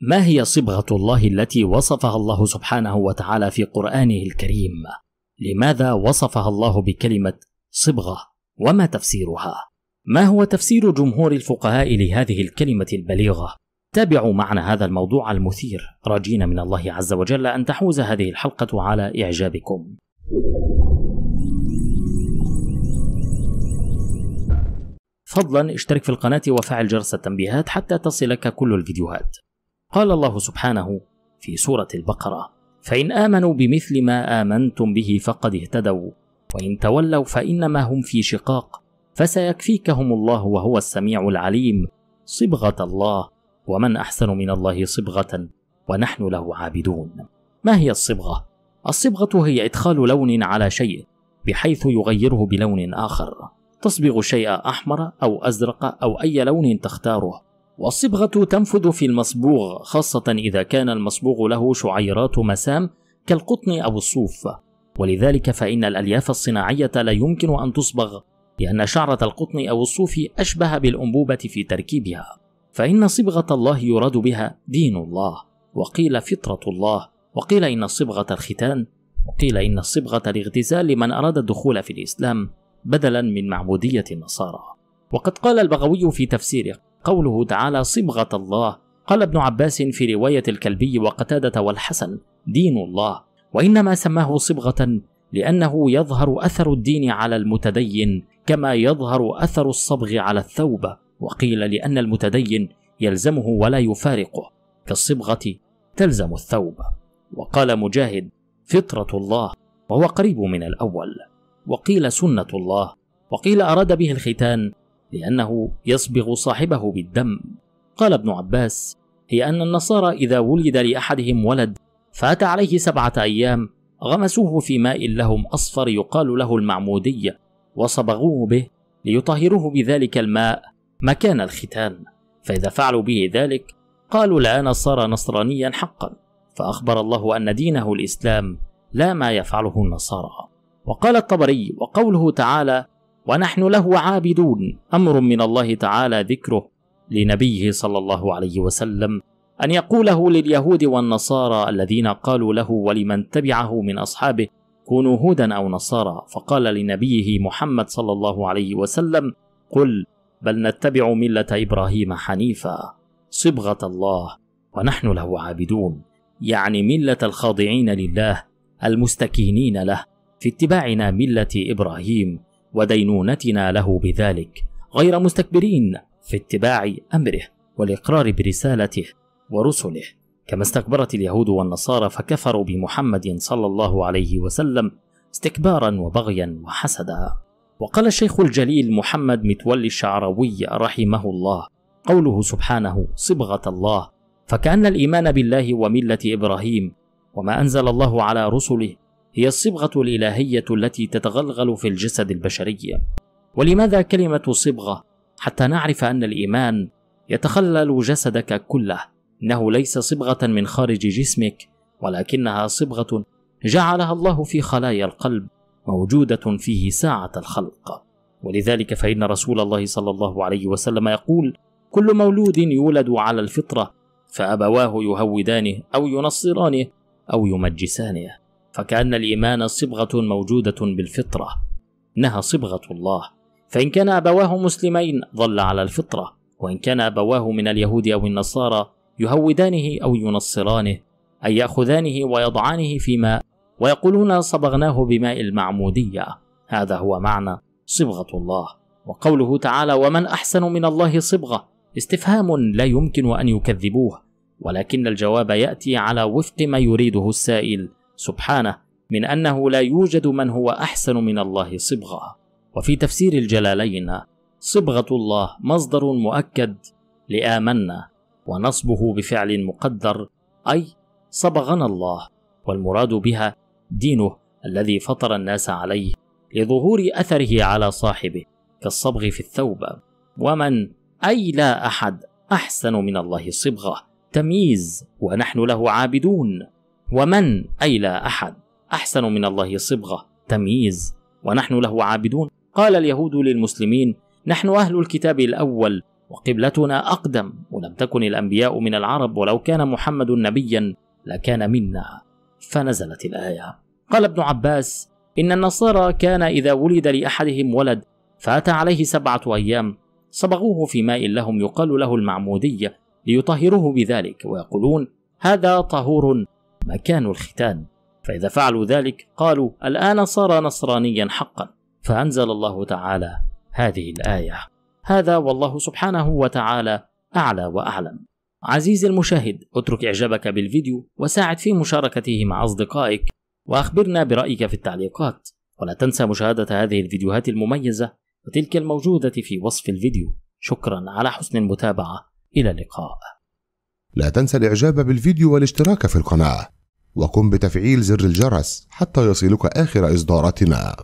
ما هي صبغه الله التي وصفها الله سبحانه وتعالى في قرانه الكريم لماذا وصفها الله بكلمه صبغه وما تفسيرها ما هو تفسير جمهور الفقهاء لهذه الكلمه البليغه تابعوا معنا هذا الموضوع المثير راجين من الله عز وجل ان تحوز هذه الحلقه على اعجابكم فضلا اشترك في القناه وفعل جرس التنبيهات حتى تصلك كل الفيديوهات قال الله سبحانه في سورة البقرة: فإن آمنوا بمثل ما آمنتم به فقد اهتدوا، وإن تولوا فإنما هم في شقاق، فسيكفيكهم الله وهو السميع العليم، صبغة الله، ومن أحسن من الله صبغة ونحن له عابدون. ما هي الصبغة؟ الصبغة هي إدخال لون على شيء بحيث يغيره بلون آخر. تصبغ الشيء أحمر أو أزرق أو أي لون تختاره والصبغة تنفذ في المصبوغ خاصة إذا كان المصبوغ له شعيرات مسام كالقطن أو الصوف ولذلك فإن الألياف الصناعية لا يمكن أن تصبغ لأن شعرة القطن أو الصوف أشبه بالأنبوبة في تركيبها فإن صبغة الله يراد بها دين الله وقيل فطرة الله وقيل إن الصبغة الختان وقيل إن الصبغة الاغتزال لمن أراد الدخول في الإسلام بدلا من معبودية النصارى وقد قال البغوي في تفسيره قوله تعالى صبغة الله قال ابن عباس في رواية الكلبي وقتادة والحسن دين الله وإنما سماه صبغة لأنه يظهر أثر الدين على المتدين كما يظهر أثر الصبغ على الثوب وقيل لأن المتدين يلزمه ولا يفارقه كالصبغة تلزم الثوب وقال مجاهد فطرة الله وهو قريب من الأول وقيل سنة الله وقيل أراد به الختان لأنه يصبغ صاحبه بالدم قال ابن عباس هي أن النصارى إذا ولد لأحدهم ولد فأتى عليه سبعة أيام غمسوه في ماء لهم أصفر يقال له المعمودية وصبغوه به ليطهروه بذلك الماء مكان الختان فإذا فعلوا به ذلك قالوا الآن صار نصرانيا حقا فأخبر الله أن دينه الإسلام لا ما يفعله النصارى وقال الطبري وقوله تعالى ونحن له عابدون امر من الله تعالى ذكره لنبيه صلى الله عليه وسلم ان يقوله لليهود والنصارى الذين قالوا له ولمن تبعه من اصحابه كونوا هودا او نصارى فقال لنبيه محمد صلى الله عليه وسلم قل بل نتبع مله ابراهيم حنيفا صبغه الله ونحن له عابدون يعني مله الخاضعين لله المستكينين له في اتباعنا مله ابراهيم ودينونتنا له بذلك غير مستكبرين في اتباع امره والاقرار برسالته ورسله كما استكبرت اليهود والنصارى فكفروا بمحمد صلى الله عليه وسلم استكبارا وبغيا وحسدا وقال الشيخ الجليل محمد متولي الشعراوي رحمه الله قوله سبحانه صبغه الله فكان الايمان بالله ومله ابراهيم وما انزل الله على رسله هي الصبغة الإلهية التي تتغلغل في الجسد البشري ولماذا كلمة صبغة حتى نعرف أن الإيمان يتخلل جسدك كله إنه ليس صبغة من خارج جسمك ولكنها صبغة جعلها الله في خلايا القلب موجودة فيه ساعة الخلق ولذلك فإن رسول الله صلى الله عليه وسلم يقول كل مولود يولد على الفطرة فأبواه يهودانه أو ينصرانه أو يمجسانه فكأن الإيمان صبغة موجودة بالفطرة إنها صبغة الله فإن كان أبواه مسلمين ظل على الفطرة وإن كان أبواه من اليهود أو النصارى يهودانه أو ينصرانه أي يأخذانه ويضعانه في ماء ويقولون صبغناه بماء المعمودية هذا هو معنى صبغة الله وقوله تعالى ومن أحسن من الله صبغة استفهام لا يمكن أن يكذبوه ولكن الجواب يأتي على وفق ما يريده السائل سبحانه من انه لا يوجد من هو احسن من الله صبغه وفي تفسير الجلالين صبغه الله مصدر مؤكد لامنا ونصبه بفعل مقدر اي صبغنا الله والمراد بها دينه الذي فطر الناس عليه لظهور اثره على صاحبه كالصبغ في الثوب ومن اي لا احد احسن من الله صبغه تمييز ونحن له عابدون ومن أي لا أحد أحسن من الله صبغة تمييز ونحن له عابدون قال اليهود للمسلمين نحن أهل الكتاب الأول وقبلتنا أقدم ولم تكن الأنبياء من العرب ولو كان محمد نبيا لكان منا فنزلت الآية قال ابن عباس إن النصارى كان إذا ولد لأحدهم ولد فأتى عليه سبعة أيام صبغوه في ماء لهم يقال له المعمودية ليطهروه بذلك ويقولون هذا طهور مكان الختان فإذا فعلوا ذلك قالوا الآن صار نصرانيا حقا فأنزل الله تعالى هذه الآية هذا والله سبحانه وتعالى أعلى وأعلم عزيزي المشاهد اترك إعجابك بالفيديو وساعد في مشاركته مع أصدقائك وأخبرنا برأيك في التعليقات ولا تنسى مشاهدة هذه الفيديوهات المميزة وتلك الموجودة في وصف الفيديو شكرا على حسن المتابعة إلى اللقاء لا تنسى الإعجاب بالفيديو والاشتراك في القناة وقم بتفعيل زر الجرس حتى يصلك آخر إصداراتنا